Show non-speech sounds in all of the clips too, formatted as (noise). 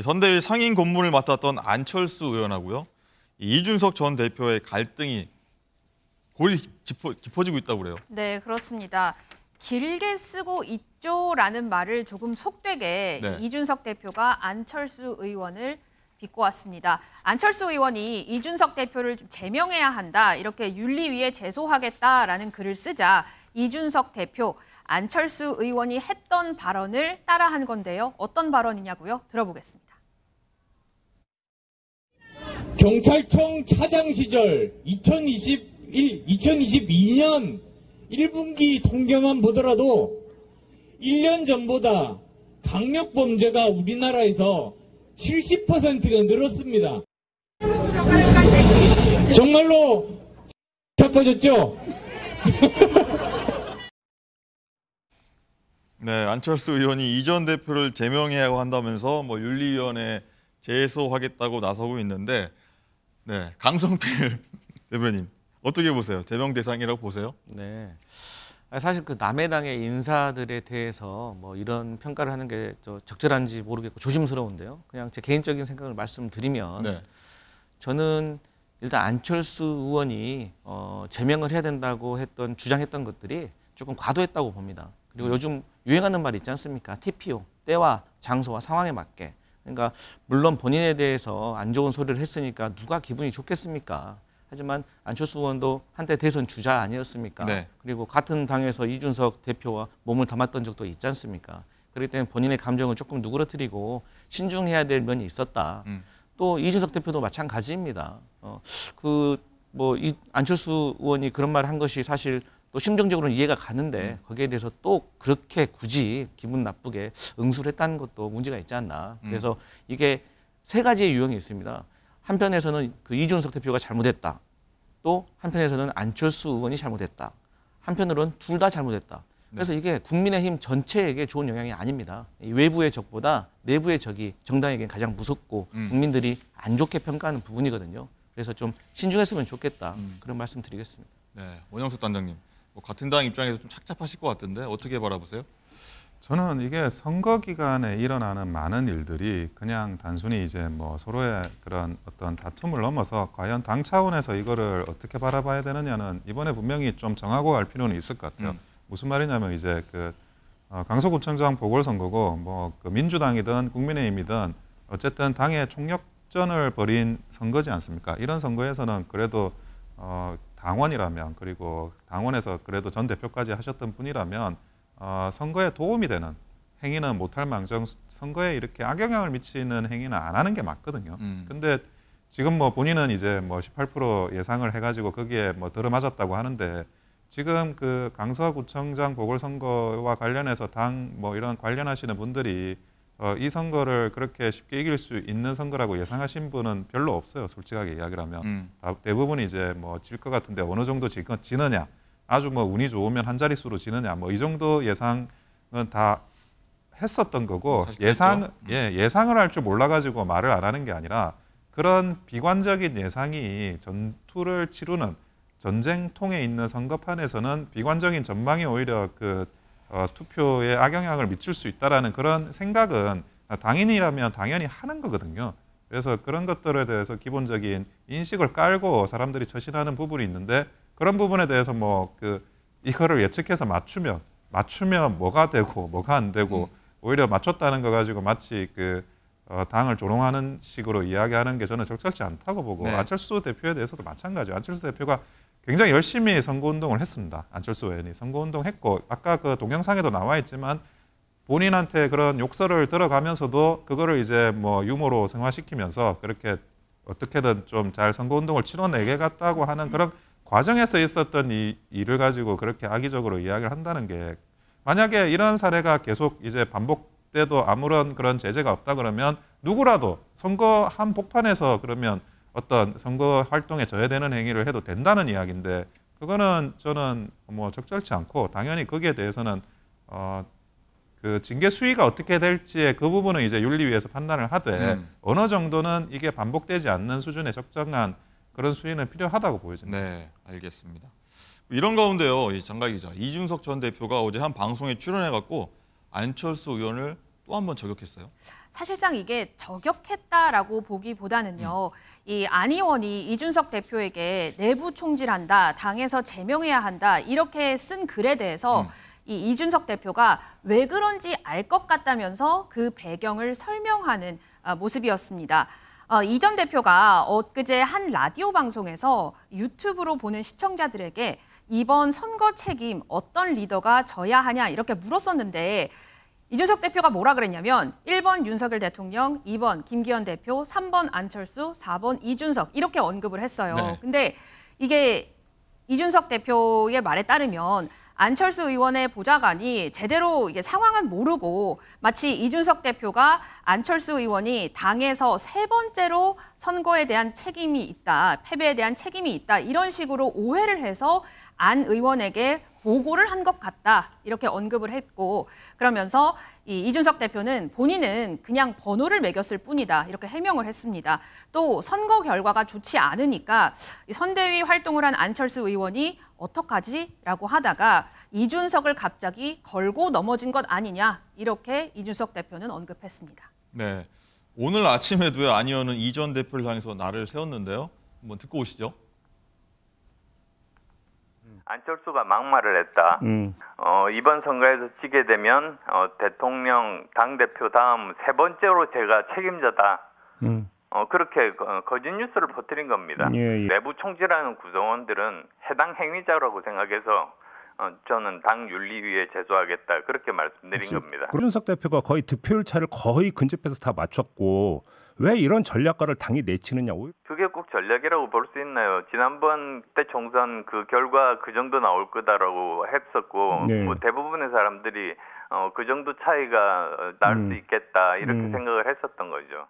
선대위 상인 권문을 맡았던 안철수 의원하고요. 이준석 전 대표의 갈등이 골이 깊어, 지고 있다고 그래요. 네, 그렇습니다. 길게 쓰고 있죠라는 말을 조금 속되게 네. 이준석 대표가 안철수 의원을 비꼬았습니다. 안철수 의원이 이준석 대표를 제명해야 한다. 이렇게 윤리위에 제소하겠다라는 글을 쓰자 이준석 대표 안철수 의원이 했던 발언을 따라한 건데요. 어떤 발언이냐고요? 들어보겠습니다. 경찰청 차장 시절 2021, 2022년 1분기 통계만 보더라도 1년 전보다 강력 범죄가 우리나라에서 70%가 늘었습니다. 정말로 잡혀졌죠? (laughs) 네, 안철수 의원이 이 전 대표를 제명해야 한다면서 뭐 윤리위원회 제소하겠다고 나서고 있는데, 네, 강성필 (laughs) 대표님 어떻게 보세요? 제명 대상이라고 보세요? 네. 사실 그남의당의 인사들에 대해서 뭐 이런 평가를 하는 게 적절한지 모르겠고 조심스러운데요. 그냥 제 개인적인 생각을 말씀드리면 네. 저는 일단 안철수 의원이 어, 제명을 해야 된다고 했던 주장했던 것들이 조금 과도했다고 봅니다. 그리고 음. 요즘 유행하는 말이 있지 않습니까? TPO 때와 장소와 상황에 맞게. 그러니까 물론 본인에 대해서 안 좋은 소리를 했으니까 누가 기분이 좋겠습니까? 하지만 안철수 의원도 한때 대선 주자 아니었습니까? 네. 그리고 같은 당에서 이준석 대표와 몸을 담았던 적도 있지 않습니까? 그렇기 때문에 본인의 감정을 조금 누그러뜨리고 신중해야 될 면이 있었다. 음. 또 이준석 대표도 마찬가지입니다. 어, 그뭐 이 안철수 의원이 그런 말을 한 것이 사실 또 심정적으로는 이해가 가는데 음. 거기에 대해서 또 그렇게 굳이 기분 나쁘게 응수를 했다는 것도 문제가 있지 않나. 음. 그래서 이게 세 가지의 유형이 있습니다. 한편에서는 그 이준석 대표가 잘못했다. 또 한편에서는 안철수 의원이 잘못했다. 한편으로는 둘 다 잘못했다. 네. 그래서 이게 국민의힘 전체에게 좋은 영향이 아닙니다. 외부의 적보다 내부의 적이 정당에게 가장 무섭고 음. 국민들이 안 좋게 평가하는 부분이거든요. 그래서 좀 신중했으면 좋겠다. 음. 그런 말씀 드리겠습니다. 네, 원영석 단장님. 뭐 같은 당 입장에서 좀 착잡하실 것 같은데 어떻게 바라보세요? 저는 이게 선거 기간에 일어나는 많은 일들이 그냥 단순히 이제 뭐 서로의 그런 어떤 다툼을 넘어서 과연 당 차원에서 이거를 어떻게 바라봐야 되느냐는 이번에 분명히 좀 정하고 갈 필요는 있을 것 같아요. 음. 무슨 말이냐면 이제 그 어, 강서구청장 보궐선거고 뭐 그 민주당이든 국민의힘이든 어쨌든 당의 총력전을 벌인 선거지 않습니까? 이런 선거에서는 그래도 어 당원이라면 그리고 당원에서 그래도 전 대표까지 하셨던 분이라면 어, 선거에 도움이 되는 행위는 못할 망정 선거에 이렇게 악영향을 미치는 행위는 안 하는 게 맞거든요. 음. 근데 지금 뭐 본인은 이제 뭐 18% 예상을 해가지고 거기에 뭐 들어맞았다고 하는데 지금 그 강서구청장 보궐선거와 관련해서 당 뭐 이런 관련하시는 분들이 어, 이 선거를 그렇게 쉽게 이길 수 있는 선거라고 예상하신 분은 별로 없어요. 솔직하게 이야기를 하면 음. 대부분 이제 뭐 질 것 같은데 어느 정도 질건 지느냐 아주 뭐 운이 좋으면 한 자릿수로 지느냐 뭐 이 정도 예상은 다 했었던 거고 그렇죠. 예상 그예 음. 예상을 할 줄 몰라 가지고 말을 안 하는 게 아니라 그런 비관적인 예상이 전투를 치르는 전쟁통에 있는 선거판에서는 비관적인 전망이 오히려 그 어, 투표에 악영향을 미칠 수 있다라는 그런 생각은 당연이라면 당연히 하는 거거든요. 그래서 그런 것들에 대해서 기본적인 인식을 깔고 사람들이 처신하는 부분이 있는데 그런 부분에 대해서 뭐 그 이거를 예측해서 맞추면 맞추면 뭐가 되고 뭐가 안 되고 음. 오히려 맞췄다는 거 가지고 마치 그 어, 당을 조롱하는 식으로 이야기하는 게 저는 적절치 않다고 보고 네. 안철수 대표에 대해서도 마찬가지예요. 안철수 대표가 굉장히 열심히 선거운동을 했습니다. 안철수 의원이 선거운동 했고 아까 그 동영상에도 나와 있지만 본인한테 그런 욕설을 들어가면서도 그거를 이제 뭐 유머로 생화시키면서 그렇게 어떻게든 좀 잘 선거운동을 치러내게갔다고 하는 그런 과정에서 있었던 이 일을 가지고 그렇게 악의적으로 이야기를 한다는 게 만약에 이런 사례가 계속 이제 반복돼도 아무런 그런 제재가 없다 그러면 누구라도 선거 한 복판에서 그러면 어떤 선거 활동에 저해되는 행위를 해도 된다는 이야기인데 그거는 저는 뭐 적절치 않고 당연히 거기에 대해서는 어, 그 징계 수위가 어떻게 될지에 그 부분은 이제 윤리위에서 판단을 하되 음. 어느 정도는 이게 반복되지 않는 수준의 적정한 그런 수위는 필요하다고 보여집니다. 네, 알겠습니다. 이런 가운데요, 장가 기자 이준석 전 대표가 어제 한 방송에 출연해갖고 안철수 의원을 또 한 번 저격했어요. 사실상 이게 저격했다라고 보기보다는요, 음. 이안 의원이 이준석 대표에게 내부 총질한다, 당에서 제명해야 한다 이렇게 쓴 글에 대해서. 음. 이 이준석 대표가 왜 그런지 알 것 같다면서 그 배경을 설명하는 아, 모습이었습니다. 어, 이전 대표가 엊그제 한 라디오 방송에서 유튜브로 보는 시청자들에게 이번 선거 책임 어떤 리더가 져야 하냐 이렇게 물었었는데 이준석 대표가 뭐라 그랬냐면 1번 윤석열 대통령, 2번 김기현 대표, 3번 안철수, 4번 이준석 이렇게 언급을 했어요. 네. 근데 이게 이준석 대표의 말에 따르면 안철수 의원의 보좌관이 제대로 이게 상황은 모르고 마치 이준석 대표가 안철수 의원이 당에서 세 번째로 선거에 대한 책임이 있다, 패배에 대한 책임이 있다 이런 식으로 오해를 해서 안 의원에게 보고를 한 것 같다 이렇게 언급을 했고 그러면서 이 이준석 대표는 본인은 그냥 번호를 매겼을 뿐이다 이렇게 해명을 했습니다. 또 선거 결과가 좋지 않으니까 선대위 활동을 한 안철수 의원이 어떡하지라고 하다가 이준석을 갑자기 걸고 넘어진 것 아니냐 이렇게 이준석 대표는 언급했습니다. 네, 오늘 아침에도요 안 의원은 이전 대표를 향해서 나를 세웠는데요. 한번 듣고 오시죠. 안철수가 막말을 했다. 음. 어, 이번 선거에서 지게 되면 어, 대통령 당 대표 다음 세 번째로 제가 책임자다. 음. 어, 그렇게 거짓 뉴스를 퍼뜨린 겁니다. 예, 예. 내부 총질하는 구성원들은 해당 행위자라고 생각해서 어, 저는 당 윤리위에 제소하겠다 그렇게 말씀드린 겁니다. 고준석 대표가 거의 득표율 차를 거의 근접해서 다 맞췄고 왜 이런 전략가를 당이 내치느냐고. 그게 타격국 전략이라고 볼 수 있나요? 지난번 때 총선 그 결과 그 정도 나올 거다라고 했었고 네. 뭐 대부분의 사람들이 어, 그 정도 차이가 어, 날수 음. 있겠다 이렇게 음. 생각을 했었던 거죠.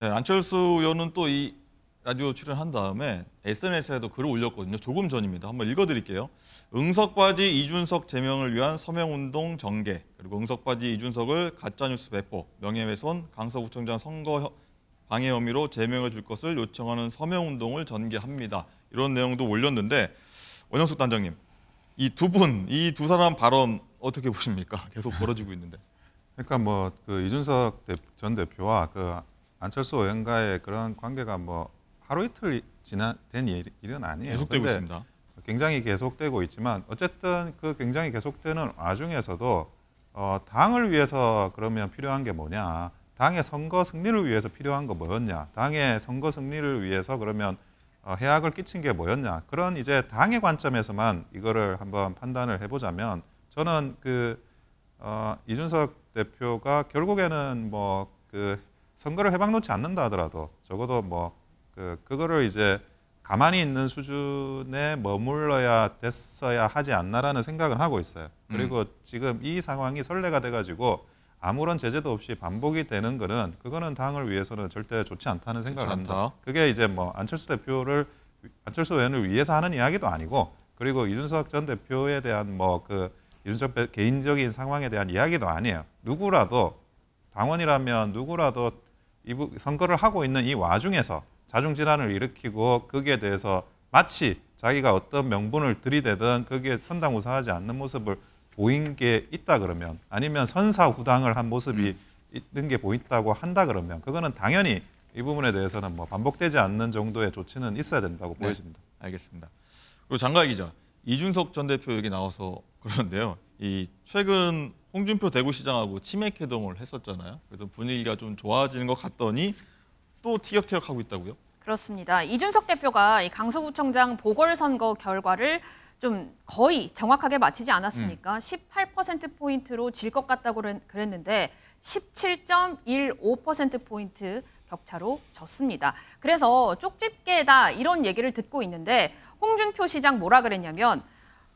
네, 안철수 의원은 또 이 라디오 출연한 다음에 SNS에도 글을 올렸거든요. 조금 전입니다. 한번 읽어드릴게요. 응석바지 이준석 제명을 위한 서명운동 전개 그리고 응석바지 이준석을 가짜뉴스 배포 명예훼손 강서구청장 선거 방해 혐의로 제명해 줄 것을 요청하는 서명운동을 전개합니다. 이런 내용도 올렸는데 원영숙 단장님, 이 두 분, 이 두 사람 발언 어떻게 보십니까? (laughs) 계속 벌어지고 있는데. 그러니까 뭐그 이준석 전 대표와 그 안철수 의원과의 그런 관계가 뭐 하루 이틀 지난 된 일은 아니에요. 계속되고 있습니다. 굉장히 계속되고 있지만 어쨌든 그 굉장히 계속되는 와중에서도 어, 당을 위해서 그러면 필요한 게 뭐냐 당의 선거 승리를 위해서 필요한 거 뭐였냐? 당의 선거 승리를 위해서 그러면 어, 해악을 끼친 게 뭐였냐? 그런 이제 당의 관점에서만 이거를 한번 판단을 해보자면 저는 그 어, 이준석 대표가 결국에는 뭐 그 선거를 해방놓지 않는다 하더라도 적어도 뭐 그 그거를 이제 가만히 있는 수준에 머물러야 됐어야 하지 않나라는 생각을 하고 있어요. 그리고 음. 지금 이 상황이 설레가 돼가지고 아무런 제재도 없이 반복이 되는 거는 그거는 당을 위해서는 절대 좋지 않다는 생각을 좋지 않다. 합니다. 그게 이제 뭐 안철수 대표를 안철수 의원을 위해서 하는 이야기도 아니고 그리고 이준석 전 대표에 대한 뭐그 이준석 개인적인 상황에 대한 이야기도 아니에요. 누구라도 당원이라면 누구라도 선거를 하고 있는 이 와중에서 자중 질환을 일으키고 거기에 대해서 마치 자기가 어떤 명분을 들이대든 거기에 선당 우사하지 않는 모습을 보인 게 있다 그러면 아니면 선사구당을 한 모습이 음. 있는 게 보인다고 한다 그러면 그거는 당연히 이 부분에 대해서는 뭐 반복되지 않는 정도의 조치는 있어야 된다고 네. 보여집니다. 알겠습니다. 그리고 장가 기자 이준석 전 대표 여기 나와서 (laughs) 그러는데요이 최근 홍준표 대구시장하고 치맥 회동을 했었잖아요. 그래서 분위기가 좀 좋아지는 것 같더니 또 티격태격하고 있다고요? 그렇습니다. 이준석 대표가 강서구청장 보궐선거 결과를 좀 거의 정확하게 맞히지 않았습니까? 음. 18%포인트로 질 것 같다고 그랬는데 17.15%포인트 격차로 졌습니다. 그래서 쪽집게다 이런 얘기를 듣고 있는데 홍준표 시장 뭐라 그랬냐면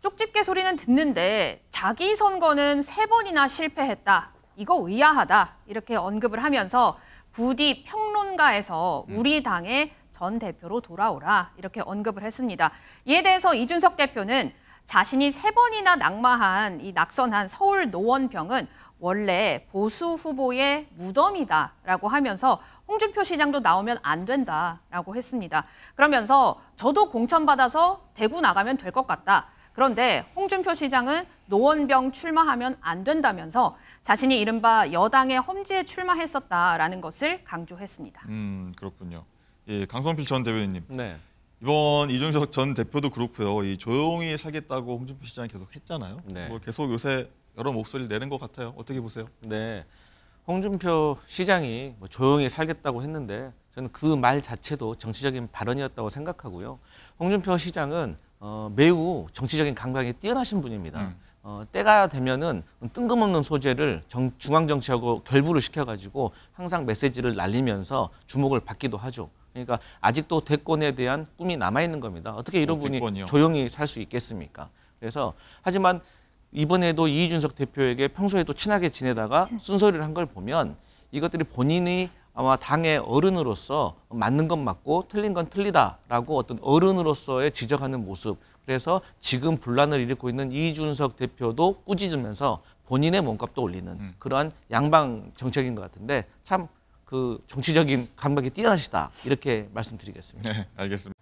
쪽집게 소리는 듣는데 자기 선거는 세 번이나 실패했다. 이거 의아하다. 이렇게 언급을 하면서 부디 평론가에서 음. 우리 당의 전 대표로 돌아오라 이렇게 언급을 했습니다. 이에 대해서 이준석 대표는 자신이 세 번이나 낙마한 이 낙선한 서울 노원병은 원래 보수 후보의 무덤이다라고 하면서 홍준표 시장도 나오면 안 된다라고 했습니다. 그러면서 저도 공천받아서 대구 나가면 될 것 같다. 그런데 홍준표 시장은 노원병 출마하면 안 된다면서 자신이 이른바 여당의 험지에 출마했었다라는 것을 강조했습니다. 음, 그렇군요. 예, 강성필 전 대변인님. 네. 이번 이준석 전 대표도 그렇고요. 이 조용히 살겠다고 홍준표 시장이 계속 했잖아요. 네. 뭐 계속 요새 여러 목소리를 내는 것 같아요. 어떻게 보세요? 네. 홍준표 시장이 뭐 조용히 살겠다고 했는데 저는 그 말 자체도 정치적인 발언이었다고 생각하고요. 홍준표 시장은 어, 매우 정치적인 감각이 뛰어나신 분입니다. 음. 어, 때가 되면은 뜬금없는 소재를 정, 중앙정치하고 결부를 시켜가지고 항상 메시지를 날리면서 주목을 받기도 하죠. 그러니까 아직도 대권에 대한 꿈이 남아 있는 겁니다. 어떻게 이런 어, 분이 대권이요. 조용히 살 수 있겠습니까? 그래서 하지만 이번에도 이준석 대표에게 평소에도 친하게 지내다가 순서리를한 걸 보면 이것들이 본인이 아마 당의 어른으로서 맞는 건 맞고 틀린 건 틀리다라고 어떤 어른으로서의 지적하는 모습 그래서 지금 분란을 일으키고 있는 이준석 대표도 꾸짖으면서 본인의 몸값도 올리는 음. 그러한 양방 정책인 것 같은데 참그 정치적인 감각이 뛰어나시다 이렇게 말씀드리겠습니다. 네, 알겠습니다.